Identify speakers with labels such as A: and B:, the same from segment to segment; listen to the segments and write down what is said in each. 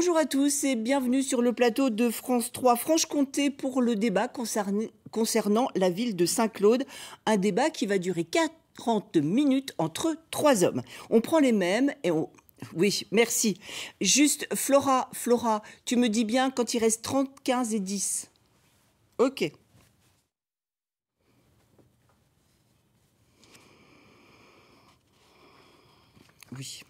A: Bonjour à tous et bienvenue sur le plateau de France 3 Franche-Comté pour le débat concernant la ville de Saint-Claude, un débat qui va durer 40 minutes entre trois hommes. On prend les mêmes et on oui, merci. Juste, Flora, Flora, tu me dis bien quand il reste 30, 15 et 10. Ok. Oui.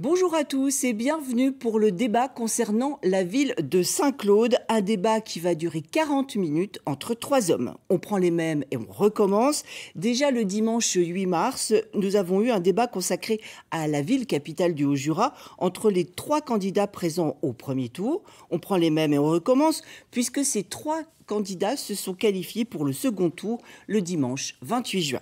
A: Bonjour à tous et bienvenue pour le débat concernant la ville de Saint-Claude, un débat qui va durer 40 minutes entre trois hommes. On prend les mêmes et on recommence. Déjà le dimanche 8 mars, nous avons eu un débat consacré à la ville capitale du Haut-Jura entre les trois candidats présents au premier tour. On prend les mêmes et on recommence puisque ces trois candidats se sont qualifiés pour le second tour le dimanche 28 juin.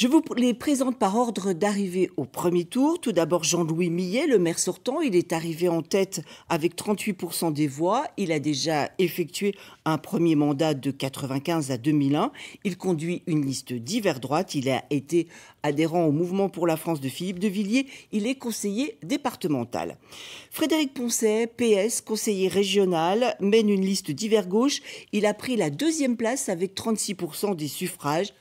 A: Je vous les présente par ordre d'arrivée au premier tour. Tout d'abord, Jean-Louis Millet, le maire sortant. Il est arrivé en tête avec 38% des voix. Il a déjà effectué un premier mandat de 1995 à 2001. Il conduit une liste d'hiver droite. Il a été adhérent au mouvement pour la France de Philippe de Villiers. Il est conseiller départemental. Frédéric Poncet, PS, conseiller régional, mène une liste d'hiver gauche. Il a pris la deuxième place avec 36% des suffrages.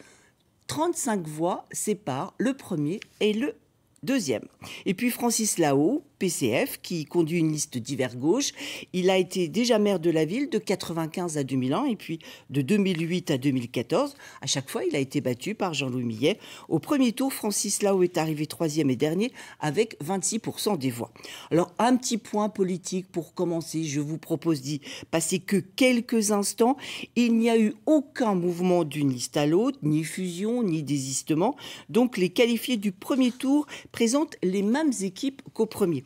A: 35 voix séparent le premier et le deuxième. Et puis Francis Lahaut... PCF, qui conduit une liste d'hiver gauche. Il a été déjà maire de la ville de 95 à 2001 et puis de 2008 à 2014. À chaque fois, il a été battu par Jean-Louis Millet. Au premier tour, Francis Lau est arrivé troisième et dernier avec 26% des voix. Alors, un petit point politique pour commencer. Je vous propose d'y passer que quelques instants. Il n'y a eu aucun mouvement d'une liste à l'autre, ni fusion, ni désistement. Donc, les qualifiés du premier tour présentent les mêmes équipes qu'au premier.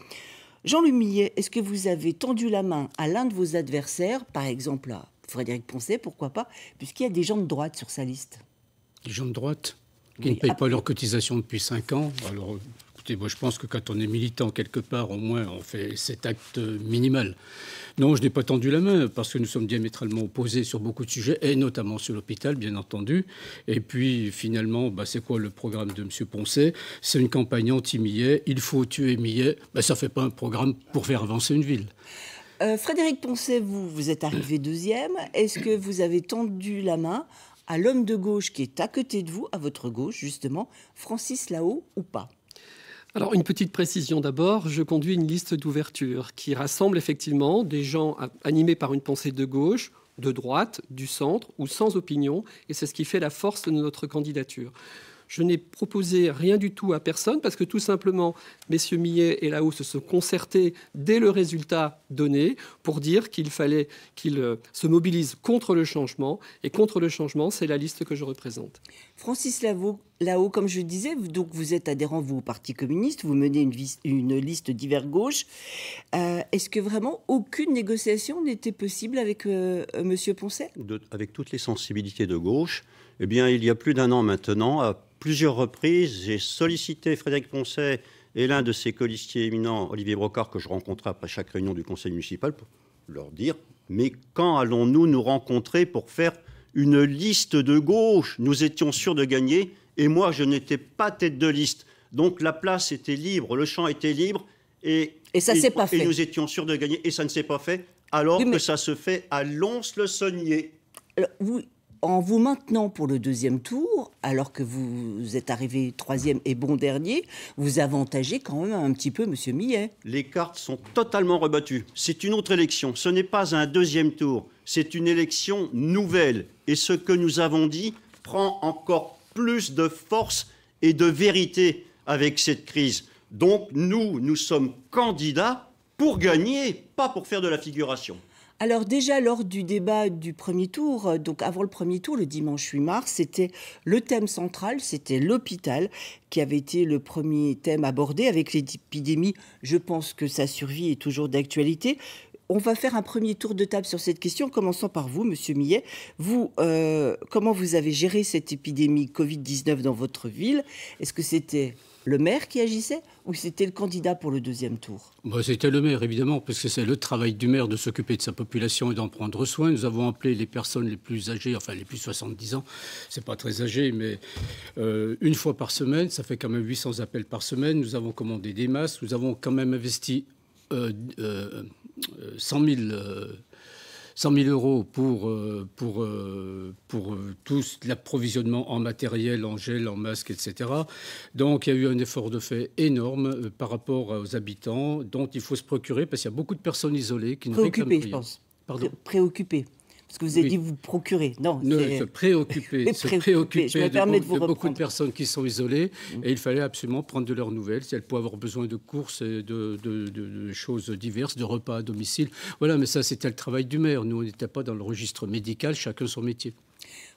A: Jean-Louis est-ce que vous avez tendu la main à l'un de vos adversaires, par exemple à Frédéric Poncet, pourquoi pas, puisqu'il y a des gens de droite sur sa liste Des gens de droite qui ne payent ah. pas leur
B: cotisation depuis 5 ans. Alors, moi je pense que quand on est militant quelque part, au moins on fait cet acte minimal. Non, je n'ai pas tendu la main parce que nous sommes diamétralement opposés sur beaucoup de sujets, et notamment sur l'hôpital, bien entendu. Et puis finalement, bah, c'est quoi le programme de M. Poncet C'est une campagne anti-Millet, il faut tuer Millet. Bah, ça ne fait pas un programme pour faire avancer une ville.
A: Euh, Frédéric Poncet, vous, vous êtes arrivé deuxième. Est-ce que vous avez tendu la main à l'homme de gauche qui est à côté de vous, à votre gauche justement, Francis Lao ou pas alors une petite
C: précision d'abord, je conduis une liste d'ouverture qui rassemble effectivement des gens animés par une pensée de gauche, de droite, du centre ou sans opinion, et c'est ce qui fait la force de notre candidature. Je n'ai proposé rien du tout à personne parce que tout simplement, messieurs Millet et là-haut se sont concertés dès le résultat donné pour dire qu'il fallait qu'ils euh, se mobilisent contre le changement. Et contre le changement, c'est la liste que je représente.
A: Francis là-haut comme je disais, donc vous êtes adhérent vous, au Parti communiste, vous menez une, liste divers gauche. Euh, est-ce que vraiment aucune négociation n'était
D: possible avec euh, Monsieur Poncet Avec toutes les sensibilités de gauche, eh bien, il y a plus d'un an maintenant, plusieurs reprises, j'ai sollicité Frédéric Poncet et l'un de ses colistiers éminents, Olivier Brocard, que je rencontrais après chaque réunion du conseil municipal, pour leur dire Mais quand allons-nous nous rencontrer pour faire une liste de gauche Nous étions sûrs de gagner et moi, je n'étais pas tête de liste. Donc la place était libre, le champ était libre et, et ça s'est pas fait. Et nous étions sûrs de gagner et ça ne s'est pas fait alors que ça se fait à Lons-le-Saunier.
A: Vous, en vous maintenant pour le deuxième tour, alors que vous êtes arrivé troisième et bon dernier, vous avantagez quand même
D: un petit peu M. Millet. Les cartes sont totalement rebattues. C'est une autre élection. Ce n'est pas un deuxième tour. C'est une élection nouvelle. Et ce que nous avons dit prend encore plus de force et de vérité avec cette crise. Donc nous, nous sommes candidats pour gagner, pas pour faire de la figuration.
A: Alors déjà lors du débat du premier tour, euh, donc avant le premier tour, le dimanche 8 mars, c'était le thème central, c'était l'hôpital qui avait été le premier thème abordé avec l'épidémie. Je pense que sa survie est toujours d'actualité. On va faire un premier tour de table sur cette question, commençant par vous, Monsieur Millet. Vous, euh, comment vous avez géré cette épidémie Covid-19 dans votre ville Est-ce que c'était le maire qui agissait ou c'était le candidat pour le deuxième tour
B: bah, C'était le maire, évidemment, parce que c'est le travail du maire de s'occuper de sa population et d'en prendre soin. Nous avons appelé les personnes les plus âgées, enfin les plus 70 ans, c'est pas très âgé, mais euh, une fois par semaine, ça fait quand même 800 appels par semaine. Nous avons commandé des masques, nous avons quand même investi 100 euh, 000 100 000 euros pour, euh, pour, euh, pour euh, tout l'approvisionnement en matériel, en gel, en masque, etc. Donc il y a eu un effort de fait énorme par rapport aux habitants dont il faut se procurer parce qu'il y a beaucoup de personnes isolées qui ne réclament rien. je pense.
A: Pardon. Préoccupé. Ce que vous avez dit vous procurer. Non, ne, se
B: préoccuper. se préoccuper, Je de, beaucoup de personnes qui sont isolées. Mm. Et il fallait absolument prendre de leurs nouvelles. Si elles pouvaient avoir besoin de courses, et de, choses diverses, de repas à domicile. Voilà, mais ça, c'était le travail du maire. Nous, on n'était pas dans le registre médical, chacun son métier.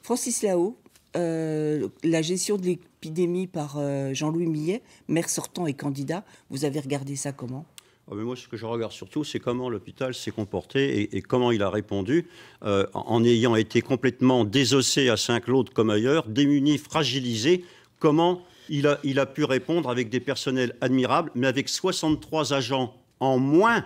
A: Francis Lao, euh, la gestion de l'épidémie par euh, Jean-Louis Millet, maire sortant et candidat, vous avez regardé ça comment
D: ah, mais moi, ce que je regarde surtout, c'est comment l'hôpital s'est comporté et, comment il a répondu euh, en, ayant été complètement désossé à Saint-Claude comme ailleurs, démuni, fragilisé. Comment il a, il a pu répondre avec des personnels admirables, mais avec 63 agents en moins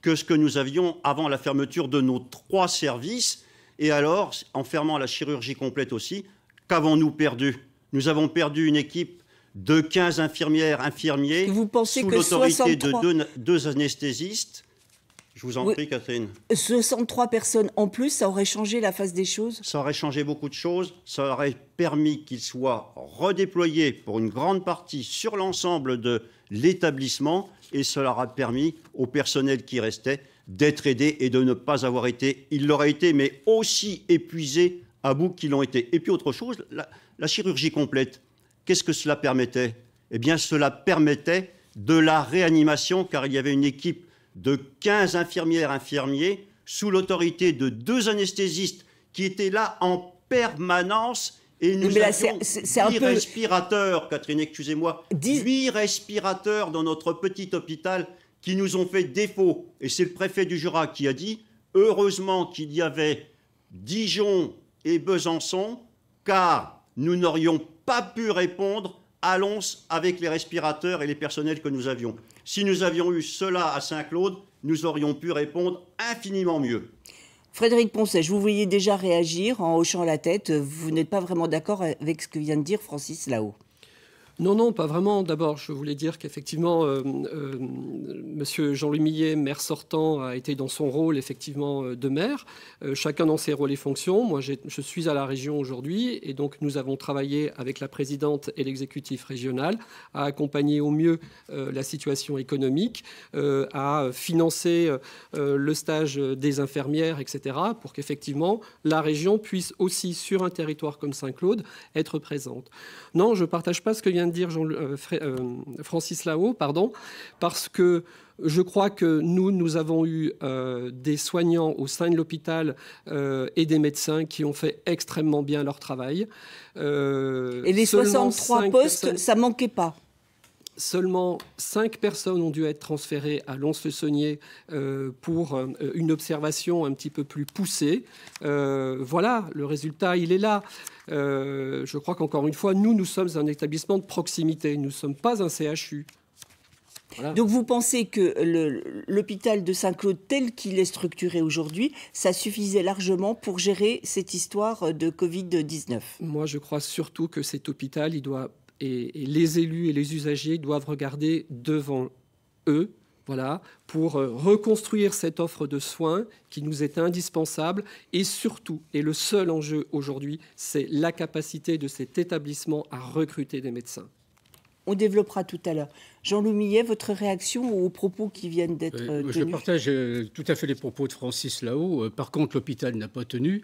D: que ce que nous avions avant la fermeture de nos trois services. Et alors, en fermant la chirurgie complète aussi, qu'avons-nous perdu Nous avons perdu une équipe de 15 infirmières, infirmiers, vous pensez sous l'autorité de deux, anesthésistes. Je vous en prie, Catherine.
A: 63
D: personnes en plus, ça aurait changé la face des choses Ça aurait changé beaucoup de choses. Ça aurait permis qu'ils soient redéployés pour une grande partie sur l'ensemble de l'établissement et cela aurait permis au personnel qui restait d'être aidé et de ne pas avoir été, il l'aurait été, mais aussi épuisé à bout qu'ils l'ont été. Et puis autre chose, la chirurgie complète. Qu'est-ce que cela permettait Eh bien, cela permettait de la réanimation, car il y avait une équipe de 15 infirmières, infirmiers, sous l'autorité de deux anesthésistes qui étaient là en permanence. Et nous avions huit respirateurs, Catherine, excusez-moi, huit respirateurs dans notre petit hôpital qui nous ont fait défaut. Et c'est le préfet du Jura qui a dit, heureusement qu'il y avait Dijon et Besançon, car nous n'aurions pas pas pu répondre à l'once avec les respirateurs et les personnels que nous avions. Si nous avions eu cela à Saint-Claude, nous aurions pu répondre infiniment mieux.
A: Frédéric Poncet, je vous voyais déjà réagir en hochant la tête. Vous n'êtes pas vraiment d'accord avec ce que vient de dire Francis là
C: non, non, pas vraiment. D'abord, je voulais dire qu'effectivement, euh, euh, M. Jean-Louis Millet, maire sortant, a été dans son rôle effectivement euh, de maire. chacun dans ses rôles et fonctions. Moi, je suis à la région aujourd'hui, et donc nous avons travaillé avec la présidente et l'exécutif régional à accompagner au mieux la situation économique, à financer le stage des infirmières, etc., pour qu'effectivement la région puisse aussi sur un territoire comme Saint-Claude être présente. Non, je ne partage pas ce que vient de dire euh, euh, Francis Lao, pardon, parce que je crois que nous, nous avons eu euh, des soignants au sein de l'hôpital et des médecins qui ont fait extrêmement bien leur travail. et les 63 postes, ça ça manquait pas seulement cinq personnes ont dû être transférées à Lons-le-Saunier euh, pour euh, une observation un petit peu plus poussée. Euh, voilà, le résultat, il est là. je crois qu'encore une fois, nous, nous sommes un établissement de proximité. Nous ne sommes pas un CHU.
A: Donc vous pensez que l'hôpital de Saint-Claude tel qu'il est structuré aujourd'hui, ça suffisait largement pour gérer cette histoire de Covid-19 Moi je crois
C: surtout que cet hôpital, il doit et, les élus et les usagers doivent regarder devant eux. Voilà, pour euh, reconstruire cette offre de soins qui nous est indispensable et surtout, et le seul enjeu aujourd'hui, c'est la capacité de cet établissement à recruter des médecins.
A: On développera tout à l'heure. Jean-Louis Millet, votre réaction aux propos qui viennent d'être Je partage
C: euh, tout à fait les propos de Francis là euh,
B: Par contre, l'hôpital n'a pas tenu.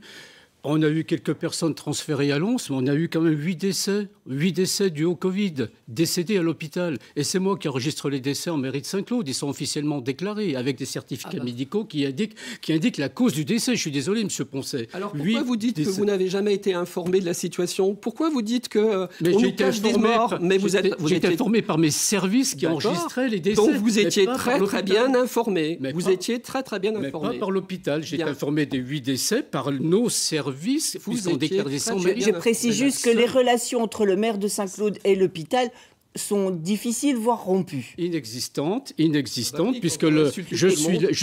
B: On a eu quelques personnes transférées à Lons, mais on a eu quand même huit décès, 8 décès du au Covid, décédés à l'hôpital. Et c'est moi qui enregistre les décès en mairie de Saint-Claude. Ils sont officiellement déclarés avec des certificats ah bah. médicaux qui indiquent, qui la cause du décès. Je suis désolé, M. Poncet. Alors pourquoi vous dites que vous
C: n'avez jamais été informé de la situation Pourquoi vous dites que euh, on nous cache des morts Mais vous êtes, vous informé
B: par mes services qui enregistraient les décès. Donc vous étiez très très bien
C: informé. vous étiez très très bien informé. par l'hôpital. J'ai été
B: informé des 8 décès par nos services je, précise juste que les
A: relations entre le maire de Saint-Claude et l'hôpital sont difficiles, voire rompues. Inexistantes,
B: inexistantes, ah bah puisque je,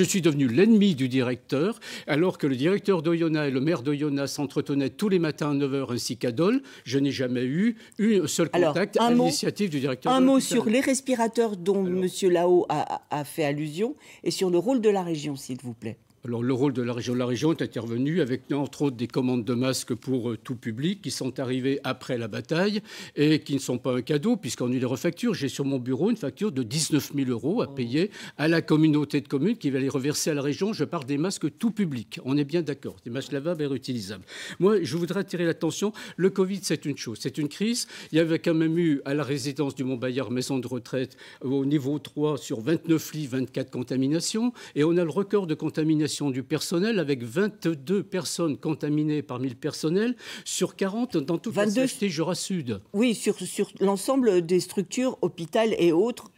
B: suis, devenu l'ennemi du directeur, alors que le directeur d'Oyonnax et le maire d'Oyonnax s'entretenaient tous les matins à 9h ainsi qu'à Dole. Je n'ai jamais eu un seul contact à l'initiative du directeur. Un mot sur les
A: respirateurs dont M. Lao a fait allusion et sur le rôle de la région, s'il vous plaît. Alors, le rôle de la région,
B: la région est intervenue avec, entre autres, des commandes de masques pour euh, tout public qui sont arrivées après la bataille et qui ne sont pas un cadeau, puisqu'on eu des refactures. J'ai sur mon bureau une facture de 19 000 euros à oh. payer à la communauté de communes qui va les reverser à la région. Je parle des masques tout public. On est bien d'accord. Des masques lavables et réutilisables. Moi, je voudrais attirer l'attention. Le Covid, c'est une chose. C'est une crise. Il y avait quand même eu à la résidence du Mont-Bayard, maison de retraite, au niveau 3, sur 29 lits, 24 contaminations. Et on a le record de contamination du personnel, avec 22 personnes contaminées parmi le personnel sur 40 dans toute 22... la Jura Sud.
A: Oui, sur, sur l'ensemble des structures, hôpital et autres,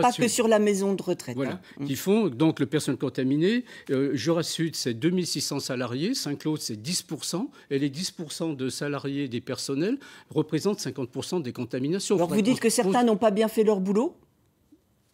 A: pas que sur la maison de retraite. Voilà, hein.
B: mm. qui font donc le personnel contaminé. Euh, Jura Sud, c'est 2600 salariés. Saint-Claude, c'est 10%. Et les 10% de salariés des personnels représentent 50% des contaminations. Alors vous dites
A: que certains n'ont pas bien fait leur boulot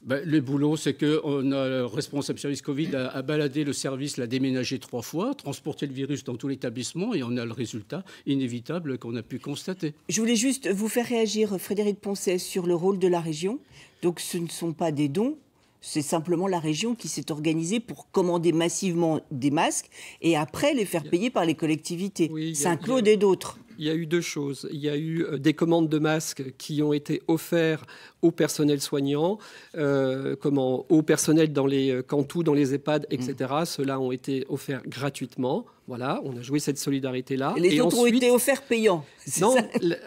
B: ben, le boulot, c'est qu'on a le responsable service Covid a, balader baladé le service, l'a déménagé trois fois, transporté le virus dans tout l'établissement et on a le résultat inévitable qu'on a pu constater.
A: Je voulais juste vous faire réagir, Frédéric Poncet, sur le rôle de la région. Donc ce ne sont pas des dons, c'est simplement la région qui s'est organisée pour commander massivement des masques et après les faire payer par les collectivités. Saint-Claude et d'autres.
C: Il y a eu deux choses. Il y a eu euh, des commandes de masques qui ont été offertes au personnel soignant, euh, au personnel dans les euh, cantous, dans les EHPAD, etc. Cela mm. Ceux-là ont été offerts gratuitement voilà, on a joué cette solidarité-là. Et les autres ont été
A: offerts payants. Non,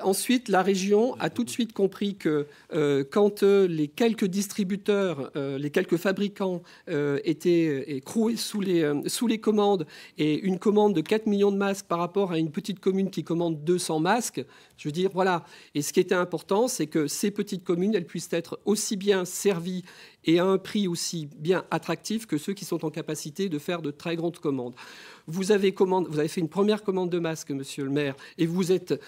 C: ensuite, la région a tout de suite compris que euh, quand euh, les quelques distributeurs, euh, les quelques fabricants étaient écroués sous les, sous les commandes, et une commande de 4 millions de masques par rapport à une petite commune qui commande 200 masques, je veux dire, voilà. Et ce qui était important, c'est que ces petites communes, elles puissent être aussi bien servies et à un prix aussi bien attractif que ceux qui sont en capacité de faire de très grandes commandes. Vous avez, vous avez fait une première commande de masques, monsieur le maire, et vous êtes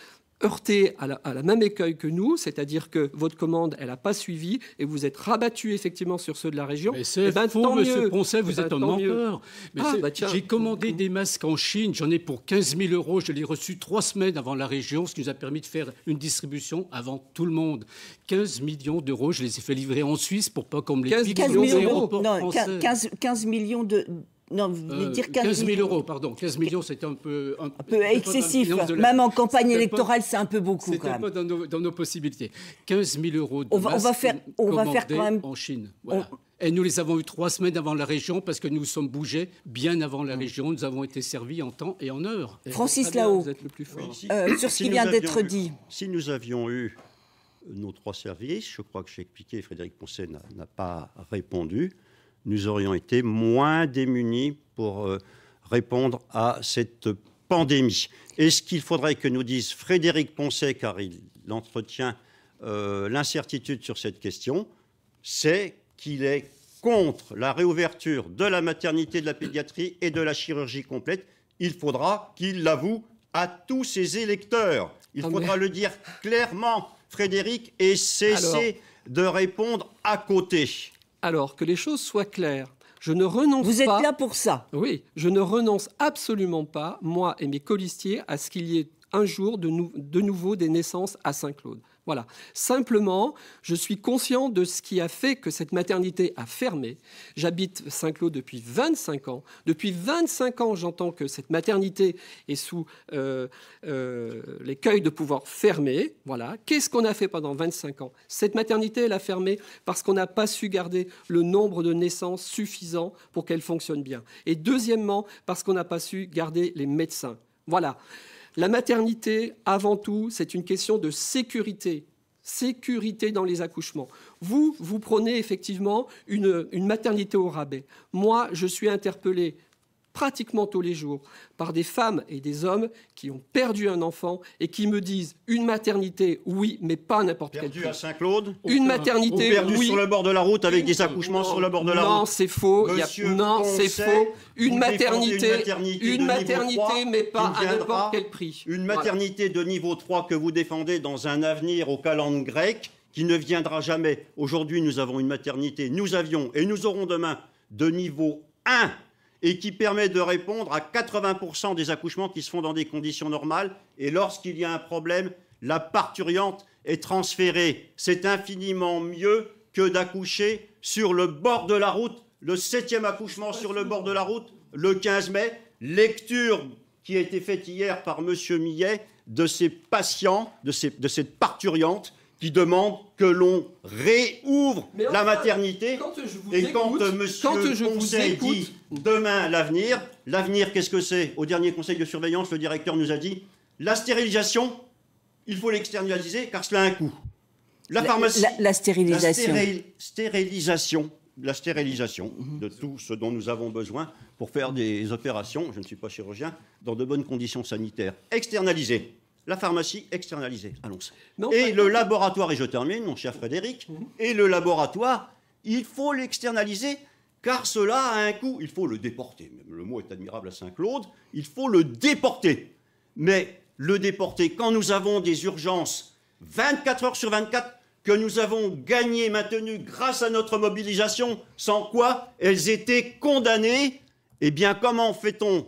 C: heurté à la, même écueil que nous, c'est-à-dire que votre commande, elle n'a pas suivi et vous êtes rabattu effectivement sur ceux de la région. Mais c'est eh ben, faux, Poncet, vous eh ben, êtes un menteur. Ah, bah, j'ai commandé des
B: masques en Chine, j'en ai pour 15 000 euros, je ai reçu trois semaines avant la région, ce qui nous a permis de faire une distribution avant tout le monde. 15 millions d'euros, je les ai fait livrer en Suisse pour pas qu'on les pique 15 millions, non, 15,
A: 15 millions de euh, dire 15, 000 euros,
B: pardon. 15 millions, c'est un peu... Un, peu excessif. Même en campagne électorale, c'est un peu beaucoup, quand même. peu dans nos, dans nos, possibilités. 15 000 euros de on va, faire, on va faire quand même... en Chine. Et nous les avons eu trois semaines avant la région parce que nous sommes bougés bien avant la région. Nous avons été servis en temps et en heure. Francis Lao, sur
D: ce qui vient d'être dit. Si nous avions eu nos trois services, je crois que j'ai expliqué, Frédéric Poncet n'a pas répondu, nous aurions été moins démunis pour euh, répondre à cette pandémie. Est-ce qu'il faudrait que nous dise Frédéric Poncet, car il entretient euh, l'incertitude sur cette question, c'est qu'il est contre la réouverture de la maternité, de la pédiatrie et de la chirurgie complète. Il faudra qu'il l'avoue à tous ses électeurs. Il ah, faudra le dire clairement, Frédéric, et cesser de répondre à côté.
C: Alors, que les choses soient claires, je ne renonce Vous êtes là pour ça. Oui, je ne renonce absolument pas, moi et mes colistiers, à ce qu'il y ait un jour de nouveau des naissances à Saint-Claude. Voilà. Simplement, je suis conscient de ce qui a fait que cette maternité a fermé. J'habite Saint-Cloud depuis 25 ans. Depuis 25 ans, j'entends que cette maternité est sous euh, euh, l'écueil de pouvoir fermer. Voilà. Qu'est-ce qu'on a fait pendant 25 ans Cette maternité, elle a fermé parce qu'on n'a pas su garder le nombre de naissances suffisant pour qu'elle fonctionne bien. Et deuxièmement, parce qu'on n'a pas su garder les médecins. Voilà. La maternité, avant tout, c'est une question de sécurité. Sécurité dans les accouchements. Vous, vous prenez effectivement une, une maternité au rabais. Moi, je suis interpellé pratiquement tous les jours par des femmes et des hommes qui ont perdu un enfant et qui me disent une maternité, oui, mais pas n'importe quelle. Perdu à Saint-Claude Une maternité, perdu sur le bord
D: de la route avec des accouchements sur le bord de la route. Non, c'est faux. non, c'est faux. Une maternité, une maternité, mais pas à n'importe quel prix. Une maternité de niveau 3 que vous défendez dans un avenir au calendrier grec qui ne viendra jamais. Aujourd'hui, nous avons une maternité, nous avions et nous aurons demain de niveau 1 et qui permet de répondre à 80% des accouchements qui se font dans des conditions normales. Et lorsqu'il y a un problème, la parturiente est transférée. C'est infiniment mieux que d'accoucher sur le bord de la route. Le septième accouchement sur le bord de la route, le 15 mai, lecture qui a été faite hier par M. Millet de ces patients, de, cette parturiente qui demande que l'on réouvre la maternité. et quand euh, Monsieur le Conseil dit demain l'avenir, l'avenir qu'est-ce que c'est Au dernier conseil de surveillance, le directeur nous a dit la stérilisation, il faut l'externaliser car cela a un coût.
A: La pharmacie, la,
D: stérilisation, la stérilisation, la stérilisation de tout ce dont nous avons besoin pour faire des opérations. Je ne suis pas chirurgien dans de bonnes conditions sanitaires. Externaliser la pharmacie externalisée allons et le laboratoire, et je termine, mon cher Frédéric, mhm. et le laboratoire, il faut l'externaliser car cela a un coût. Il faut le déporter. Le mot est admirable à Saint-Claude. Il faut le déporter. Mais le déporter, quand nous avons des urgences 24 heures sur 24, que nous avons gagnées, maintenues, grâce à notre mobilisation, sans quoi elles étaient condamnées, eh bien comment fait-on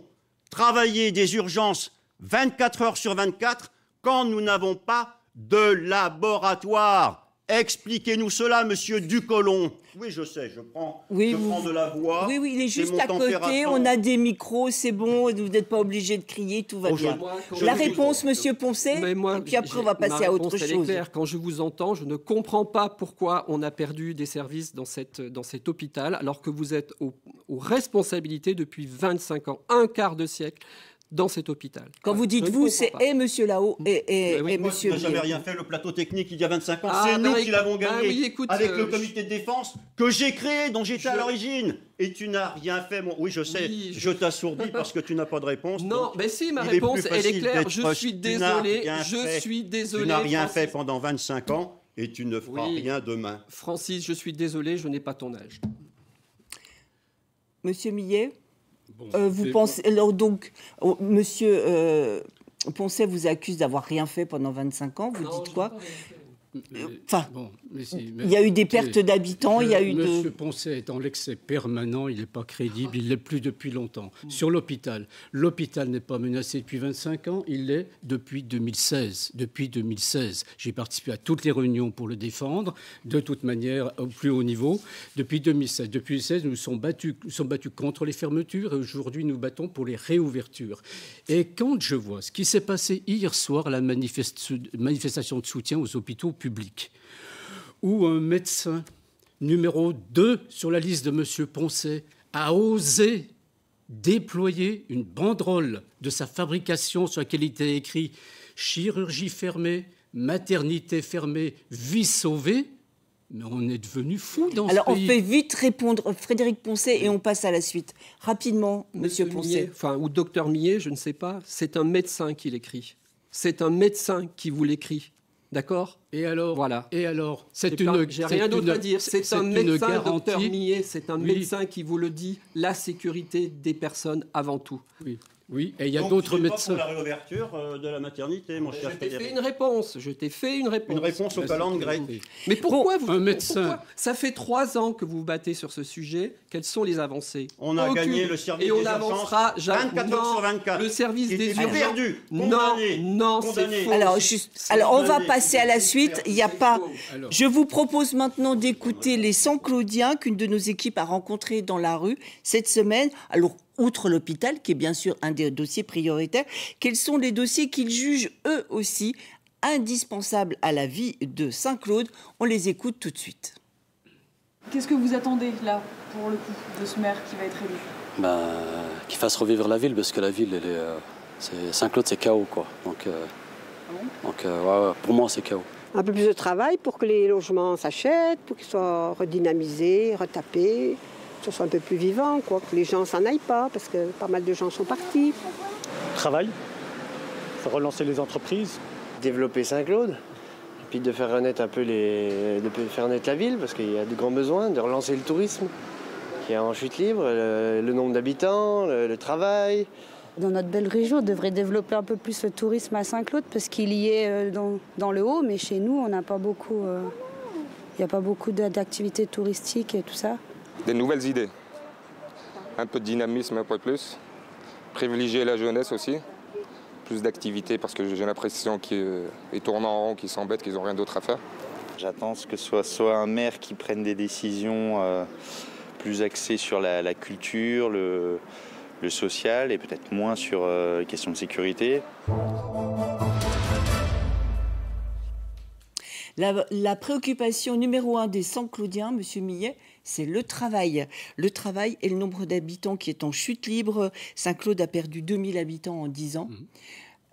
D: travailler des urgences 24 heures sur 24 quand nous n'avons pas de laboratoire. Expliquez-nous cela, monsieur Ducolon. Oui, je sais, je prends, oui, de la voix. Oui, oui, il est juste à côté, on a des micros, c'est bon,
A: vous n'êtes pas obligé de crier, tout va bien. la réponse, monsieur Poncet, et puis après on va passer à autre chose.
C: Quand je vous entends, je ne comprends pas pourquoi on a perdu des services dans, cette, dans cet hôpital, alors que vous êtes aux responsabilités depuis 25 ans, un quart de siècle dans cet hôpital. Quand vous dites vous, c'est
D: et
A: eh, Monsieur Lao et, mm. et, eh, eh, oui, et moi,
C: Monsieur. rien fait.
D: Le plateau technique il y a 25 ans, ah, c'est bah nous qui l'avons ah gagné avec le euh, comité de défense que j'ai créé, dont j'étais à l'origine. Et tu n'as rien fait. Oui, je sais. je, t'assourdis parce que tu n'as pas de réponse. Non, mais si ma réponse, elle est claire. Je suis désolé. Je suis désolé. Tu n'as rien fait pendant 25 ans et tu ne feras rien demain.
C: Francis, je suis désolé. Je n'ai pas ton âge.
A: Monsieur Millet. Euh, vous pensez alors donc, oh, Monsieur euh, Poncet vous accuse d'avoir rien fait pendant 25 ans. Vous dites quoi euh, Enfin, il y a eu des pertes d'habitants, il y a eu Monsieur de...
B: Poncet est en l'excès permanent, il n'est pas crédible, il ne l'est plus depuis longtemps. Mm. Sur l'hôpital, l'hôpital n'est pas menacé depuis 25 ans, il l'est depuis 2016. Depuis 2016, j'ai participé à toutes les réunions pour le défendre, de toute manière au plus haut niveau. Depuis 2016, depuis 2016, nous sommes battus, nous sommes battus contre les fermetures et aujourd'hui nous battons pour les réouvertures. Et quand je vois ce qui s'est passé hier soir à la manifestation de soutien aux hôpitaux publics où un médecin numéro 2 sur la liste de M. Poncet a osé déployer une banderole de sa fabrication sur laquelle il était écrit chirurgie fermée, maternité fermée, vie sauvée. Mais on est devenu fou
A: dans ce pays. Alors, on peut vite répondre, Frédéric Poncet, et on passe à la suite. Rapidement, Monsieur, Poncet.
C: enfin, ou Docteur Millet, je ne sais pas. C'est un médecin qui l'écrit. C'est un médecin qui vous l'écrit. D'accord Et alors Voilà. Et alors C'est une. J'ai rien d'autre à dire. C'est un médecin, docteur c'est un médecin qui vous le dit. La sécurité des personnes avant tout. Oui, et il y a d'autres médecins. pour la
D: réouverture euh, de la maternité, mon cher Je t'ai fait une
C: réponse. Je t'ai fait une réponse. au bah, réponse de Mais pourquoi vous médecin Ça fait trois ans que vous vous battez sur ce sujet. Quelles sont les avancées On a gagné le service des urgences. Et on avancera jamais. 24 sur 24. Le service des urgences. perdu. Non, non, c'est faux. Alors, juste, alors on va
A: passer à la suite. Il n'y a pas. Je vous propose maintenant d'écouter les 100 Claudiens qu'une de nos équipes a rencontrés dans la rue cette semaine. Alors outre l'hôpital, qui est bien sûr un des dossiers prioritaires, quels sont les dossiers qu'ils jugent eux aussi indispensables à la vie de Saint-Claude On les écoute tout de suite.
D: Qu'est-ce que vous attendez
A: là, pour le coup, de ce maire qui va être élu
B: bah, Qu'il fasse revivre la ville, parce que la ville,
C: euh, Saint-Claude, c'est chaos, quoi. Donc, euh, ah donc euh, pour moi, c'est chaos
A: un peu plus de travail pour que les logements s'achètent, pour qu'ils soient redynamisés, retapés un peu plus vivant, quoi, que les gens s'en aillent pas, parce que pas mal de gens sont partis.
D: Travail, relancer les entreprises. Développer Saint-Claude, et
C: puis de faire renaître un peu les, de faire naître la ville, parce qu'il y a de grands besoins, de relancer le
D: tourisme, qui est en chute libre, le, nombre d'habitants, le, travail
C: dans notre belle région, on devrait développer un peu plus le tourisme à Saint-Claude parce qu'il y est euh, dans, le haut, mais chez nous, on n'a pas beaucoup. Euh, il n'y a pas beaucoup d'activités touristiques et tout ça
D: des nouvelles idées, un peu de dynamisme, un peu plus, privilégier la jeunesse aussi, plus d'activité parce que j'ai l'impression qu'ils tournent en rond, qu'ils s'embêtent, qu'ils n'ont rien d'autre à faire. J'attends que ce soit soit un maire qui prenne des décisions euh, plus axées sur la, culture, le, social et peut-être moins sur euh, les questions de sécurité.
A: La, préoccupation numéro un des Saint-Claudiens, Monsieur Millet, c'est le travail. Le travail et le nombre d'habitants qui est en chute libre. Saint-Claude a perdu 2000 habitants en 10 ans. Mmh.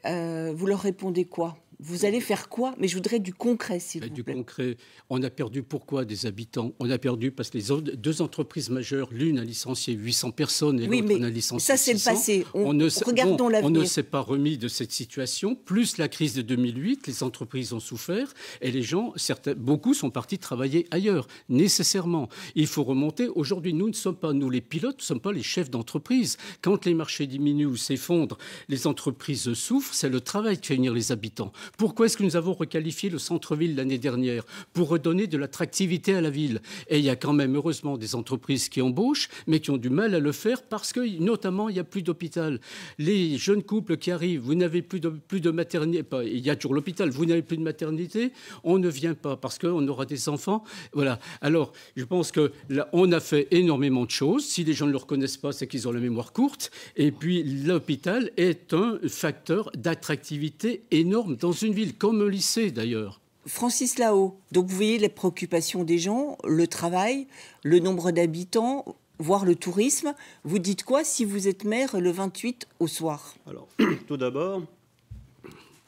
A: Euh, vous leur répondez quoi vous allez faire quoi Mais je
B: voudrais du concret, s'il vous plaît. Du concret. On a perdu pourquoi des habitants On a perdu parce que les deux entreprises majeures, l'une a licencié 800 personnes et l'autre a licencié ça, c'est le passé. On, ne, regardons l'avenir. On ne s'est pas remis de cette situation. Plus la crise de 2008, les entreprises ont souffert et les gens, certains, beaucoup sont partis travailler ailleurs, nécessairement. Il faut remonter. Aujourd'hui, nous ne sommes pas, nous les pilotes, nous ne sommes pas les chefs d'entreprise. Quand les marchés diminuent ou s'effondrent, les entreprises souffrent. C'est le travail de unir les habitants. Pourquoi est-ce que nous avons requalifié le centre-ville l'année dernière Pour redonner de l'attractivité à la ville. Et il y a quand même, heureusement, des entreprises qui embauchent, mais qui ont du mal à le faire parce que, notamment, il n'y a plus d'hôpital. Les jeunes couples qui arrivent, vous n'avez plus de, plus de maternité, il y a toujours l'hôpital, vous n'avez plus de maternité, on ne vient pas parce qu'on aura des enfants. Voilà. Alors, je pense que on a fait énormément de choses. Si les gens ne le reconnaissent pas, c'est qu'ils ont la mémoire courte. Et puis, l'hôpital est un facteur d'attractivité énorme dans une ville, comme le lycée d'ailleurs.
A: Francis Lao, donc vous voyez les préoccupations des gens, le travail, le nombre d'habitants, voire le tourisme. Vous dites quoi si vous êtes maire le 28 au
D: soir Alors, tout d'abord,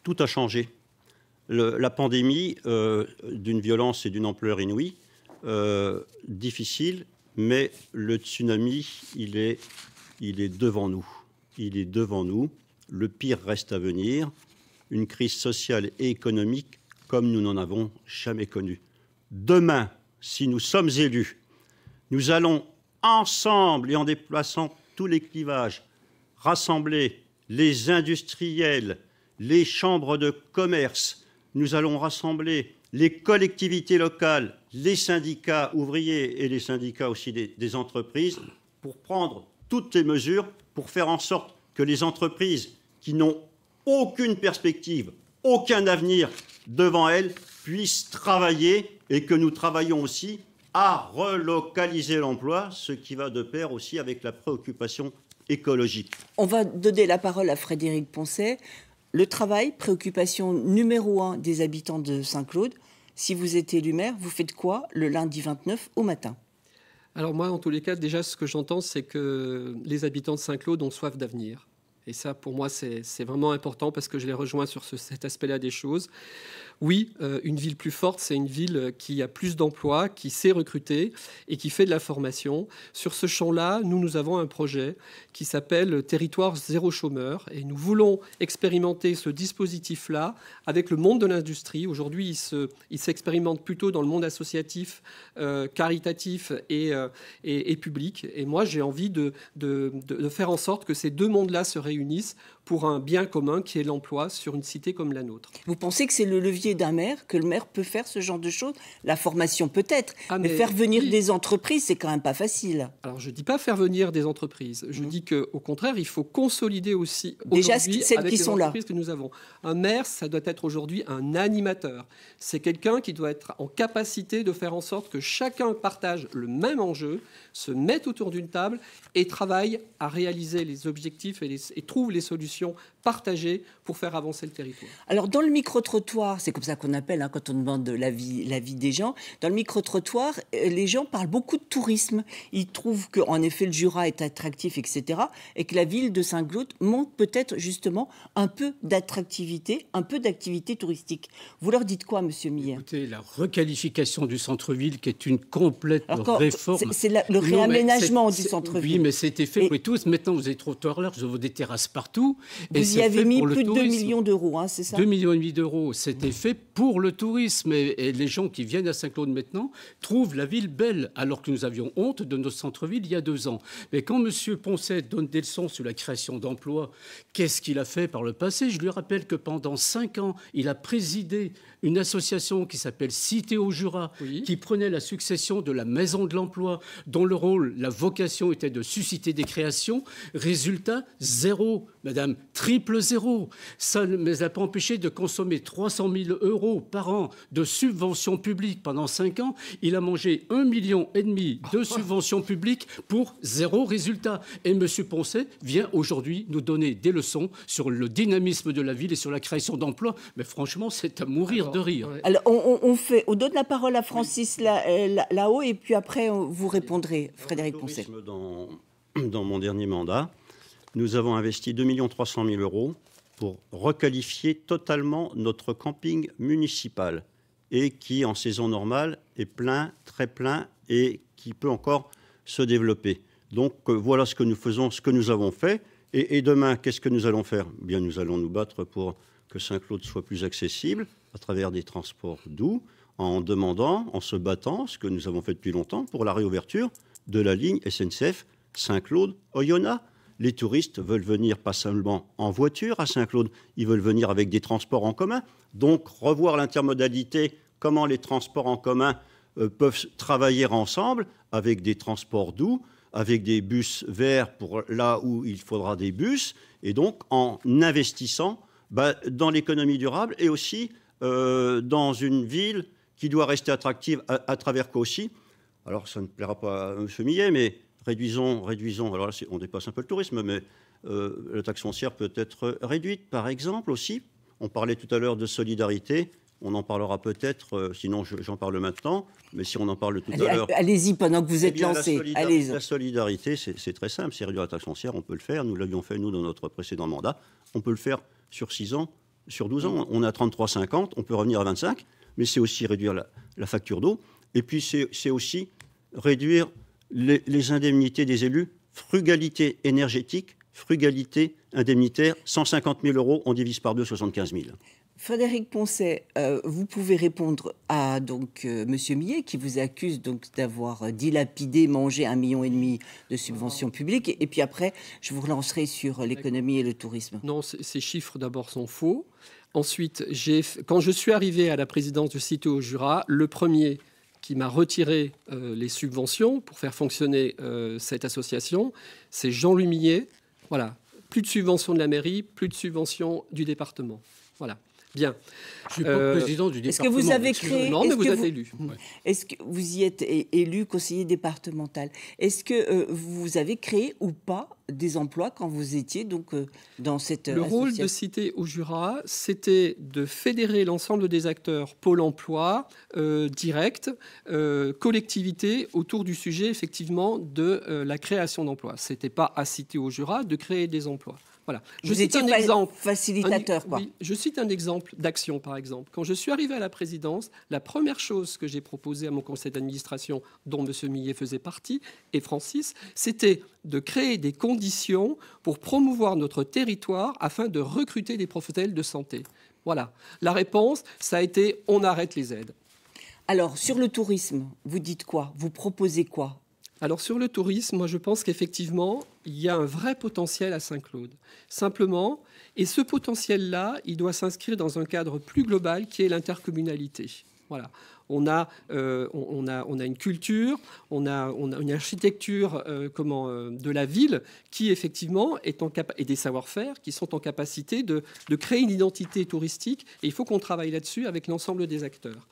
D: tout a changé. la pandémie, euh, d'une violence et d'une ampleur inouïe, euh, difficile, mais le tsunami, il est, il est devant nous. Il est devant nous. Le pire reste à venir une crise sociale et économique comme nous n'en avons jamais connu. Demain, si nous sommes élus, nous allons ensemble et en déplaçant tous les clivages, rassembler les industriels, les chambres de commerce, nous allons rassembler les collectivités locales, les syndicats ouvriers et les syndicats aussi des, entreprises pour prendre toutes les mesures pour faire en sorte que les entreprises qui n'ont aucune perspective, aucun avenir devant elle, puisse travailler et que nous travaillons aussi à relocaliser l'emploi, ce qui va de pair aussi avec la préoccupation écologique.
A: On va donner la parole à Frédéric Poncet. Le travail, préoccupation numéro un des habitants de Saint-Claude. Si vous êtes élu maire, vous faites quoi le lundi 29 au matin
C: Alors moi, en tous les cas, déjà, ce que j'entends, c'est que les habitants de Saint-Claude ont soif d'avenir. Et ça, pour moi, c'est vraiment important parce que je les rejoins sur cet aspect-là des choses oui, euh, une ville plus forte, c'est une ville euh, qui a plus d'emplois, qui sait recruter et qui fait de la formation. Sur ce champ-là, nous, nous avons un projet qui s'appelle Territoire zéro chômeur et nous voulons expérimenter ce dispositif-là avec le monde de l'industrie. Aujourd'hui, il s'expérimente plutôt dans le monde associatif, euh, caritatif et, public. Et moi, j'ai envie de faire en sorte que ces deux mondes-là se réunissent pour un bien commun qui est l'emploi sur une cité comme la nôtre.
A: Vous pensez que c'est le levier d'un maire, que le maire peut faire ce genre de choses La formation peut-être, ah, mais, faire venir des entreprises, c'est quand même pas facile. Alors je
C: ne dis pas faire venir des entreprises, je dis dis qu'au contraire, il faut consolider aussi Déjà, celles qui les entreprises que nous avons. Un maire, ça doit être aujourd'hui un animateur. C'est quelqu'un qui doit être en capacité de faire en sorte que chacun partage le même enjeu, se mette autour d'une table et travaille à réaliser les objectifs et trouve les solutions partagée pour faire avancer le territoire.
A: Alors dans le micro-trottoir, c'est comme ça qu'on appelle hein, quand on demande l'avis la vie des gens, dans le micro-trottoir, euh, les gens parlent beaucoup de tourisme. Ils trouvent qu'en effet le Jura est attractif, etc. Et que la ville de saint glaude montre peut-être justement un peu d'attractivité, un peu d'activité touristique. Vous leur dites quoi, monsieur Millet Écoutez, la
B: requalification du centre-ville qui est une complète réforme. C'est le réaménagement du centre-ville. Oui, mais c'était fait pour tous. Maintenant, vous avez trottoirs je vous avez des terrasses partout.
A: Vous y avez mis plus de 2 millions d'euros, hein, c'est ça 2 millions
B: et demi d'euros, c'était fait pour le tourisme. Et, les gens qui viennent à Saint-Claude maintenant trouvent la ville belle, alors que nous avions honte de notre centre-ville il y a deux ans. Mais quand M. Poncet donne des leçons sur la création d'emplois, qu'est-ce qu'il a fait par le passé Je lui rappelle que pendant cinq ans, il a présidé une association qui s'appelle Cité au Jura, qui prenait la succession de la Maison de l'Emploi, dont le rôle, la vocation était de susciter des créations. Résultat, zéro, madame, triple zéro. Ça ne m'a a pas empêché de consommer 300 000 euros par an de subventions publiques pendant 5 ans. Il a mangé 1,5 million de subventions publiques pour zéro résultat. Et M. Poncet vient aujourd'hui nous donner des leçons sur le dynamisme de la ville et sur la création d'emplois. Mais franchement, c'est à mourir rire.
A: on, donne la parole à Francis euh, là-haut, et puis après, vous répondrez, Frédéric Poncet.
D: Dans, mon dernier mandat, nous avons investi 2 300 000 euros pour requalifier totalement notre camping municipal et qui, en saison normale, est plein, très plein et qui peut encore se développer. Donc euh, voilà ce que nous faisons, ce que nous avons fait. Et, demain, qu'est-ce que nous allons faire eh Bien, nous allons nous battre pour que Saint-Claude soit plus accessible, à travers des transports doux, en demandant, en se battant, ce que nous avons fait depuis longtemps, pour la réouverture de la ligne SNCF Saint-Claude-Oyonnax. Les touristes veulent venir pas seulement en voiture à Saint-Claude, ils veulent venir avec des transports en commun. Donc revoir l'intermodalité, comment les transports en commun euh, peuvent travailler ensemble avec des transports doux, avec des bus verts pour là où il faudra des bus, et donc en investissant bah, dans l'économie durable et aussi euh, dans une ville qui doit rester attractive à, travers quoi aussi Alors, ça ne plaira pas à M. Millet, mais réduisons, réduisons. Alors là, on dépasse un peu le tourisme, mais euh, la taxe foncière peut être réduite, par exemple, aussi. On parlait tout à l'heure de solidarité. On en parlera peut-être, euh, sinon j'en parle maintenant, mais si on en parle tout à l'heure. Allez-y pendant que vous eh êtes lancé. La, la solidarité, c'est très simple. C'est réduire la taxe foncière, on peut le faire. Nous l'avions fait, nous, dans notre précédent mandat. On peut le faire sur six ans sur 12 ans. On a 33,50, on peut revenir à 25, mais c'est aussi réduire la, facture d'eau. Et puis, c'est aussi réduire les, les, indemnités des élus, frugalité énergétique, frugalité indemnitaire, 150 000 euros, on divise par deux, 75 000.
A: Frédéric Poncet, euh, vous pouvez répondre à donc euh, Monsieur Millet qui vous accuse donc d'avoir dilapidé, mangé un million et demi de subventions publiques. Et, puis après, je vous relancerai sur l'économie et le tourisme. Non, ces chiffres d'abord sont faux. Ensuite, quand je suis arrivé à la présidence
C: du site au Jura, le premier qui m'a retiré euh, les subventions pour faire fonctionner cette association, c'est Jean Lumillet. Voilà, plus de subventions de la mairie, plus de subventions du département. Voilà. Bien. Je euh, président du département. Est-ce que vous avez créé vous
A: Est-ce que vous y êtes élu conseiller départemental Est-ce que euh, vous avez créé ou pas des emplois quand vous étiez donc euh, dans cette Le rôle de
C: Cité au Jura, c'était de fédérer l'ensemble des acteurs pôle emploi direct, collectivité autour du sujet effectivement de la création d'emplois. n'était pas à Cité au Jura de créer des emplois. Je cite un exemple,
D: facilitateur,
C: je cite un exemple d'action, par exemple. Quand je suis arrivé à la présidence, la première chose que j'ai proposée à mon conseil d'administration, dont M. Millet faisait partie, et Francis, c'était de créer des conditions pour promouvoir notre territoire afin de recruter des professionnels de santé. Voilà. La réponse, ça a été on arrête les aides. Alors, sur le tourisme, vous dites quoi Vous proposez quoi alors sur le tourisme, moi je pense qu'effectivement, il y a un vrai potentiel à Saint-Claude. Simplement, et ce potentiel-là, il doit s'inscrire dans un cadre plus global qui est l'intercommunalité. Voilà. On a, euh, une culture, on a, une architecture euh, euh, de la ville qui, effectivement, est en et des savoir-faire qui sont en capacité de, de créer une identité touristique. Et il faut qu'on travaille là-dessus avec l'ensemble des
A: acteurs.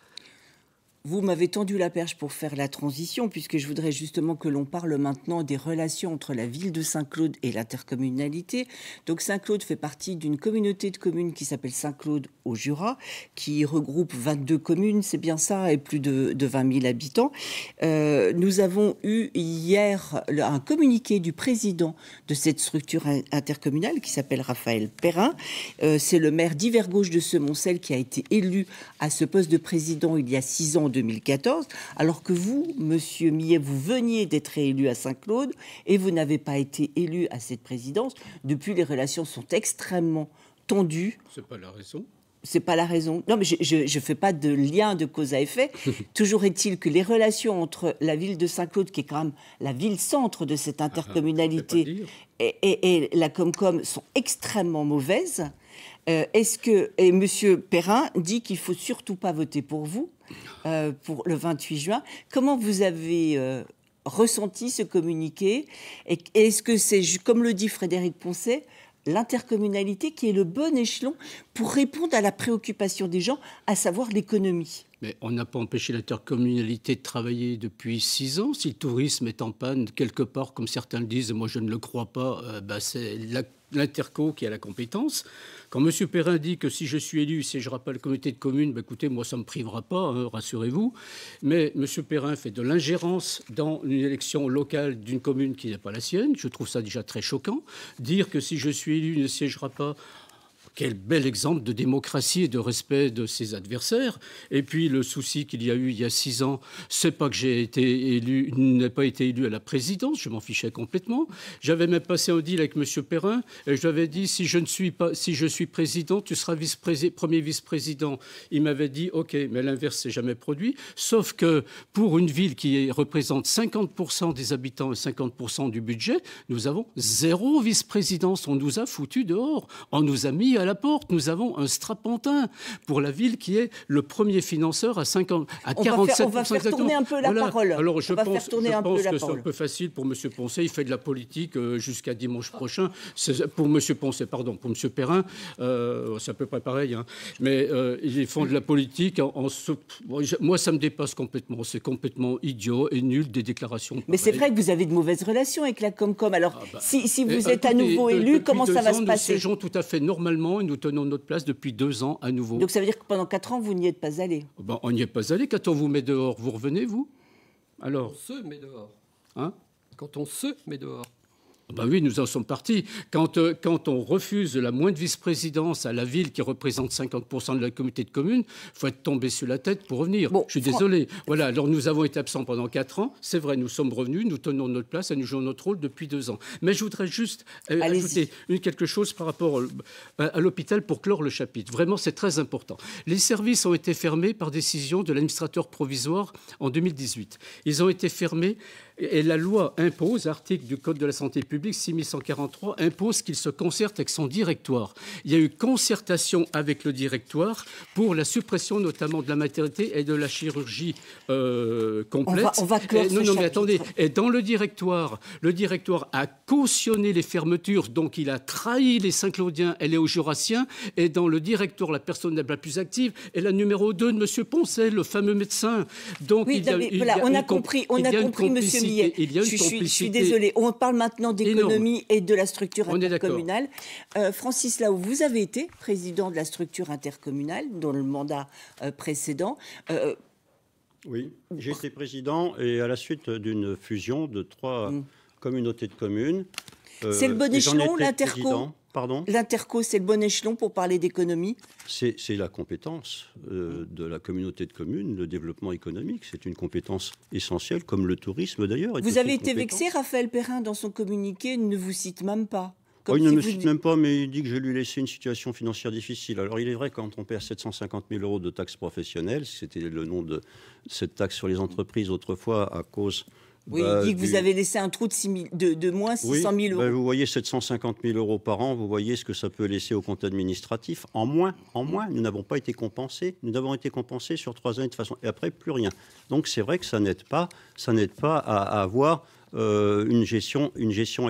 A: Vous m'avez tendu la perche pour faire la transition, puisque je voudrais justement que l'on parle maintenant des relations entre la ville de Saint-Claude et l'intercommunalité. Donc Saint-Claude fait partie d'une communauté de communes qui s'appelle Saint-Claude au Jura, qui regroupe 22 communes, c'est bien ça, et plus de, 20 000 habitants. Euh, nous avons eu hier un communiqué du président de cette structure intercommunale qui s'appelle Raphaël Perrin. Euh, c'est le maire d'hiver gauche de Semoncel qui a été élu à ce poste de président il y a six ans 2014, alors que vous, Monsieur Millet, vous veniez d'être élu à Saint-Claude et vous n'avez pas été élu à cette présidence. Depuis, les relations sont extrêmement tendues.
B: C'est pas la raison
A: c'est pas la raison. Non, mais je ne fais pas de lien de cause à effet. Toujours est-il que les relations entre la ville de Saint-Claude, qui est quand même la ville-centre de cette ah, intercommunalité, et, la Comcom sont extrêmement mauvaises. Euh, est-ce que et Monsieur Perrin dit qu'il faut surtout pas voter pour vous euh, pour le 28 juin. Comment vous avez euh, ressenti ce communiqué Et est-ce que c'est, comme le dit Frédéric Poncet, l'intercommunalité qui est le bon échelon pour répondre à la préoccupation des gens, à savoir l'économie
B: mais on n'a pas empêché l'intercommunalité de travailler depuis six ans. Si le tourisme est en panne quelque part, comme certains le disent, moi je ne le crois pas, euh, bah c'est la l'interco qui a la compétence. Quand M. Perrin dit que si je suis élu, si je rappelle le comité de communes, ben, écoutez, moi, ça ne me privera pas, hein, rassurez-vous. Mais M. Perrin fait de l'ingérence dans une élection locale d'une commune qui n'est pas la sienne. Je trouve ça déjà très choquant. Dire que si je suis élu, ne siégera pas quel bel exemple de démocratie et de respect de ses adversaires. Et puis le souci qu'il y a eu il y a six ans, c'est pas que j'ai été élu, n'ai pas été élu à la présidence, je m'en fichais complètement. J'avais même passé un deal avec M. Perrin et je lui avais dit si je ne suis pas, si je suis président, tu seras vice -président, premier vice-président. Il m'avait dit ok, mais l'inverse s'est jamais produit. Sauf que pour une ville qui représente 50% des habitants et 50% du budget, nous avons zéro vice-présidence. On nous a foutu dehors, on nous a mis à la porte. Nous avons un strapontin pour la ville qui est le premier financeur à, 50, à on 47 va faire, On va faire tourner un peu la parole. Alors je pense, que c'est un peu facile pour M. Poncet. Il fait de la politique euh, jusqu'à dimanche prochain. Pour M. Poncet, pardon, pour M. Perrin, ça euh, c'est à peu près pareil. Hein. Mais euh, ils font de la politique en, Moi, ça me dépasse complètement. C'est complètement idiot et nul des déclarations. Mais c'est vrai que
A: vous avez de mauvaises relations avec la Comcom. Alors, ah bah, si, eh, vous êtes à nouveau élu, comment ça va se passer Nous
B: tout à fait normalement et nous tenons notre place depuis deux ans à nouveau. Donc ça veut dire
A: que pendant quatre ans, vous n'y êtes pas allé
B: ben, On n'y est pas allé. Quand on vous met dehors, vous revenez, vous Alors On
A: se met dehors.
B: Hein Quand on se met dehors. Ah bah oui, nous en sommes partis. Euh, quand, on refuse la moindre vice-présidence à la ville qui représente 50% de la communauté de communes, il faut être tombé sur la tête pour revenir. je suis désolé. Voilà, alors nous avons été absents pendant 4 ans. C'est vrai, nous sommes revenus, nous tenons notre place et nous jouons notre rôle depuis 2 ans. Mais je voudrais juste euh, ajouter quelque chose par rapport à, à l'hôpital pour clore le chapitre. Vraiment, c'est très important. Les services ont été fermés par décision de l'administrateur provisoire en 2018. Ils ont été fermés et la loi impose, article du Code de la santé publique 6143, impose qu'il se concerte avec son directoire. Il y a eu concertation avec le directoire pour la suppression notamment de la maternité et de la chirurgie euh, complète. On va, et, non, non, mais attendez. Et dans le directoire, le directoire a cautionné les fermetures, donc il a trahi les Saint-Claudiens et les Hauts-Jurassiens. Et dans le directoire, la personne la plus active est la numéro 2 de M. Poncet, le fameux médecin. Donc oui, on a compris, on a compris, eh je, suis désolée.
A: On parle maintenant d'économie et de la structure intercommunale. Euh, Francis, là où vous avez été président de la structure intercommunale, dans le mandat euh, précédent,
D: euh, oui, j'ai été président et à la suite d'une fusion de trois mm. communautés de communes. C'est le bon échelon, l'interco L'Interco, c'est le bon échelon pour parler d'économie C'est la compétence euh, de la communauté de communes, le développement économique. C'est une compétence essentielle, comme le tourisme d'ailleurs. Vous avez été vexé,
A: Raphaël Perrin, dans son communiqué, ne vous cite même pas. Ah, il ne me cite
D: même pas, mais il dit que je lui ai une situation financière difficile. Alors il est vrai, quand on perd 750 000 euros de taxes professionnelles, c'était le nom de cette taxe sur les entreprises autrefois à cause oui, il bah, dit que vous avez
A: laissé un trou de, de, moins 600 000 bah, euros.
D: vous voyez 750 000 euros par an, vous voyez ce que ça peut laisser au compte administratif. En moins, en moins, nous n'avons pas été compensés. Nous avons été compensés sur trois années de façon... Et après, plus rien. Donc c'est vrai que ça n'aide pas, ça n'aide pas à, avoir euh, une, gestion,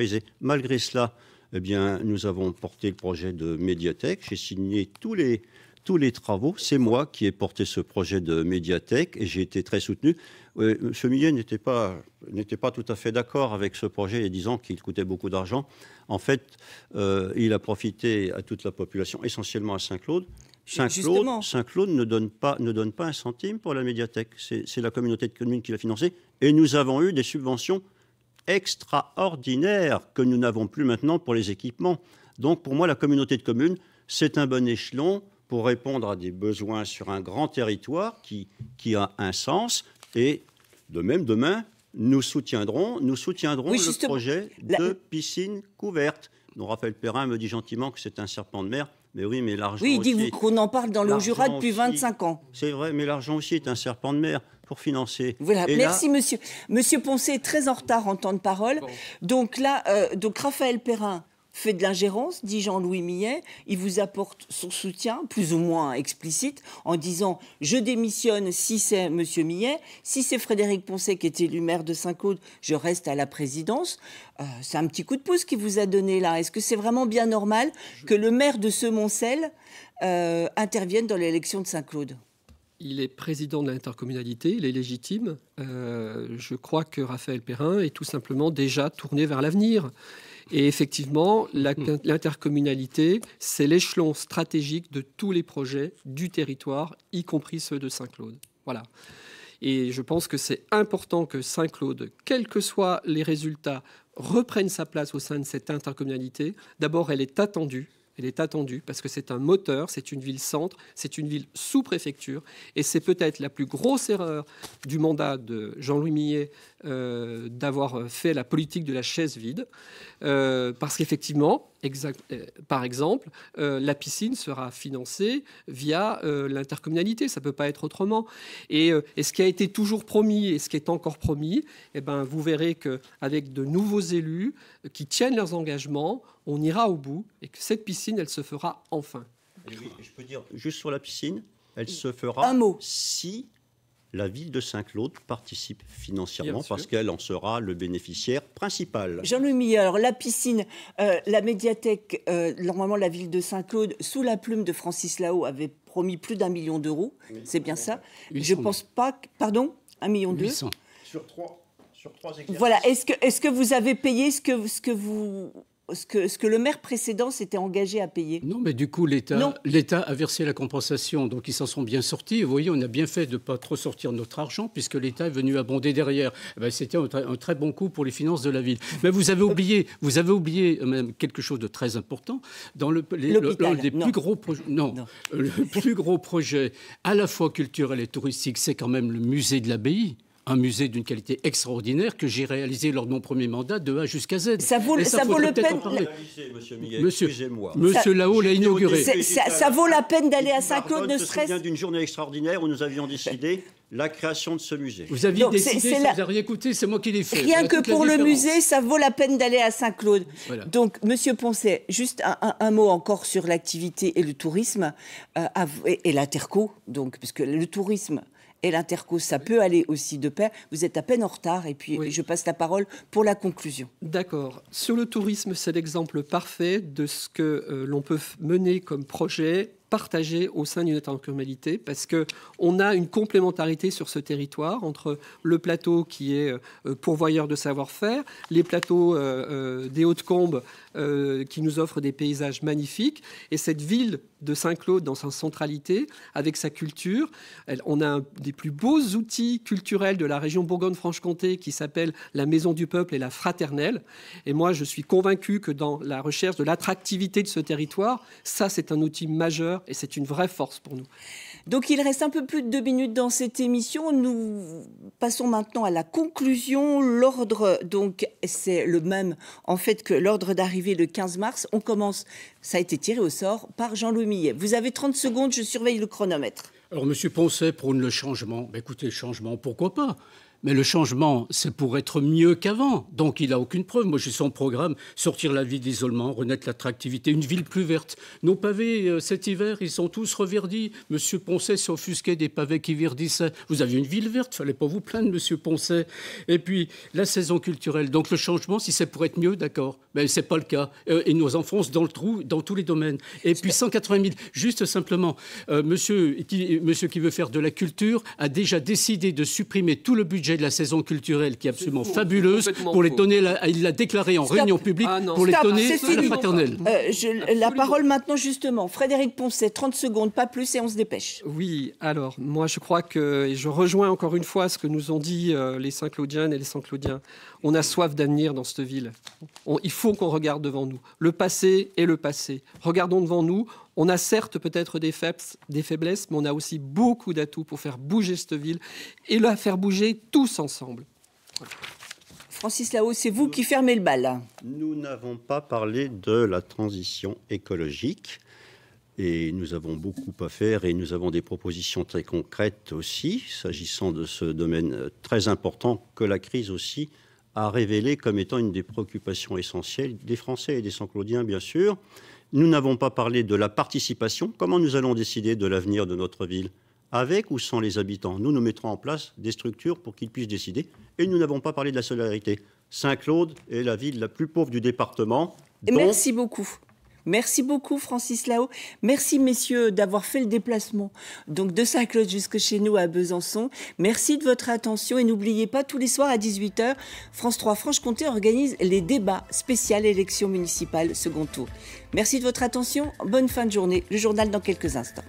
D: aisée. Malgré cela, eh bien, nous avons porté le projet de médiathèque. J'ai signé tous les, tous les travaux. C'est moi qui ai porté ce projet de médiathèque et j'ai été très soutenu. M. Euh, Millet n'était pas, n'était pas tout à fait d'accord avec ce projet et disant qu'il coûtait beaucoup d'argent. En fait, euh, il a profité à toute la population, essentiellement à Saint-Claude. Saint-Claude, ne, donne pas, ne donne pas un centime pour la médiathèque. C'est la communauté de communes qui l'a financée. Et nous avons eu des subventions extraordinaires que nous n'avons plus maintenant pour les équipements. Donc pour moi, la communauté de communes, c'est un bon échelon pour répondre à des besoins sur un grand territoire qui, qui a un sens, et de même, demain, nous soutiendrons, nous soutiendrons le projet de piscine couverte. Donc Raphaël Perrin me dit gentiment que c'est un serpent de mer. Mais oui, mais l'argent. Oui, il dit qu'on en parle dans le Jura depuis 25 ans. C'est vrai, mais l'argent aussi est un serpent de mer pour financer. Voilà, merci
A: monsieur. Monsieur Poncet est très en retard en temps de parole. Donc là, euh, donc Raphaël Perrin fait de l'ingérence, dit Jean-Louis Millet. Il vous apporte son soutien, plus ou moins explicite, en disant Je démissionne si c'est M. Millet. Si c'est Frédéric Poncet qui est élu maire de Saint-Claude, je reste à la présidence. Euh, c'est un petit coup de pouce qu'il vous a donné là. Est-ce que c'est vraiment bien normal que le maire de Semoncel euh, intervienne dans l'élection de Saint-Claude
C: il est président de l'intercommunalité, il est légitime. Euh, je crois que Raphaël Perrin est tout simplement déjà tourné vers l'avenir. Et effectivement, hmm. l'intercommunalité, c'est l'échelon stratégique de tous les projets du territoire, y compris ceux de Saint-Claude. Voilà. Et je pense que c'est important que Saint-Claude, quels que soient les résultats, reprenne sa place au sein de cette intercommunalité. D'abord, elle est attendue elle est attendue parce que c'est un moteur, c'est une ville-centre, c'est une ville sous-préfecture. Et c'est peut-être la plus grosse erreur du mandat de Jean-Louis Millet euh, d'avoir fait la politique de la chaise vide. Euh, parce qu'effectivement, euh, par exemple, euh, la piscine sera financée via euh, l'intercommunalité, ça ne peut pas être autrement. Et, ce qui a été toujours promis et ce qui est encore promis, eh ben, vous verrez qu'avec de nouveaux élus qui tiennent leurs engagements, on ira au bout et que cette piscine, elle se fera enfin.
D: je peux dire juste sur la piscine, elle se fera Un mot. si la ville de Saint-Claude participe financièrement parce qu'elle en sera le bénéficiaire principal.
A: Jean-Louis Milleur, la piscine, euh, la médiathèque, euh, normalement la ville de Saint-Claude, sous la plume de Francis Lao, avait promis plus d'un million d'euros. C'est bien ça. Je ne pense pas. Que, pardon Un million d'euros
D: Sur trois. Sur trois Voilà.
A: Est-ce que, est que vous avez payé ce que, ce que vous ce que, le maire précédent s'était engagé à payer. Non, mais
B: du coup, l'État a versé la compensation, donc ils s'en sont bien sortis. Vous voyez, on a bien fait de ne pas trop sortir notre argent, puisque l'État est venu abonder derrière. Eh ben, c'était un, très bon coup pour les finances de la ville. Mais vous avez oublié, vous avez oublié euh, même quelque chose de très important. Dans le, les, des plus gros non. le plus gros projet à la fois culturel et touristique, c'est quand même le musée de l'abbaye un musée d'une qualité extraordinaire que j'ai réalisé lors de mon premier
D: mandat de A jusqu'à Z. Ça vaut, ça, peine. Monsieur, Monsieur l'a inauguré. Ça,
A: vaut la peine d'aller à Saint-Claude, ne
D: serait-ce. vient d'une journée extraordinaire où nous avions décidé la création de ce musée. Vous aviez décidé, c vous écouté, c'est moi qui l'ai fait. Rien que pour le musée,
A: ça vaut la peine d'aller à Saint-Claude. Donc, Monsieur Poncet, juste un, mot encore sur l'activité et le tourisme euh, et, l'interco. Donc, le tourisme et l'interco. Ça peut aller aussi de pair. Vous êtes à peine en retard et puis je passe la parole pour la conclusion.
C: D'accord. Sur le tourisme, c'est l'exemple parfait de ce que euh, l'on peut mener comme projet partagé au sein d'une intercommunalité parce que on a une complémentarité sur ce territoire entre le plateau qui est euh, euh, pourvoyeur de savoir-faire, les plateaux des Hautes-Combes qui nous offrent des paysages magnifiques et cette ville de Saint-Claude dans sa centralité, avec sa culture. on a des plus beaux outils culturels de la région Bourgogne-Franche-Comté qui s'appelle la Maison du Peuple et la Fraternelle. Et moi, je suis convaincu que dans la recherche de l'attractivité de ce territoire, ça, c'est un outil majeur et c'est une vraie force pour nous. Donc
A: il reste un peu plus de deux minutes dans cette émission. Nous passons maintenant à la conclusion. L'ordre, donc, c'est le même en fait que l'ordre d'arrivée le 15 mars. On commence, ça a été tiré au sort par Jean-Louis Millet. Vous avez 30 secondes, je surveille le chronomètre. Alors, M. Poncet prône le
B: changement. écoutez, changement, pourquoi pas mais le changement, c'est pour être mieux qu'avant. Donc il n'a aucune preuve. Moi, j'ai son programme sortir la ville d'isolement, renaître l'attractivité, une ville plus verte. Nos pavés, euh, cet hiver, ils sont tous reverdis. Monsieur Poncet s'offusquait des pavés qui verdissaient. Vous aviez une ville verte, Il ne fallait pas vous plaindre, monsieur Poncet. Et puis, la saison culturelle. Donc le changement, si c'est pour être mieux, d'accord. Mais n'est pas le cas. Euh, et nos enfonce dans le trou, dans tous les domaines. Et puis 180 000, juste simplement, euh, monsieur, monsieur qui veut faire de la culture a déjà décidé de supprimer tout le budget de la saison culturelle qui est absolument fabuleuse pour les donner. il l'a déclaré en réunion publique ah pour les donner la paternelle.
A: Euh, euh, la parole maintenant justement, Frédéric Poncet, 30 secondes, pas plus, et on se dépêche.
C: Oui, alors moi je crois que et je rejoins encore une fois ce que nous ont dit euh, les Saint-Claudiennes et les Saint-Claudiens on a soif d'avenir dans cette ville. il faut qu'on regarde devant nous. Le passé est le passé. Regardons devant nous. On a certes peut-être des, faiblesses, mais on a aussi beaucoup d'atouts pour faire bouger cette ville et la faire bouger tous ensemble.
A: Francis Lao, c'est vous qui fermez le bal.
D: Nous n'avons pas parlé de la transition écologique. Et nous avons beaucoup à faire et nous avons des propositions très concrètes aussi, s'agissant de ce domaine très important que la crise aussi a révélé comme étant une des préoccupations essentielles des Français et des Saint-Claudiens, bien sûr. Nous n'avons pas parlé de la participation. Comment nous allons décider de l'avenir de notre ville avec ou sans les habitants Nous, nous mettrons en place des structures pour qu'ils puissent décider. Et nous n'avons pas parlé de la solidarité. Saint-Claude est la ville la plus pauvre du département. Merci
A: beaucoup. Merci beaucoup, Francis Lao. Merci, messieurs, d'avoir fait le déplacement donc de Saint-Claude jusque chez nous à Besançon. Merci de votre attention et n'oubliez pas, tous les soirs à 18h, France 3 Franche-Comté organise les débats spéciales élections municipales second tour. Merci de votre attention. Bonne fin de journée. Le journal dans quelques instants.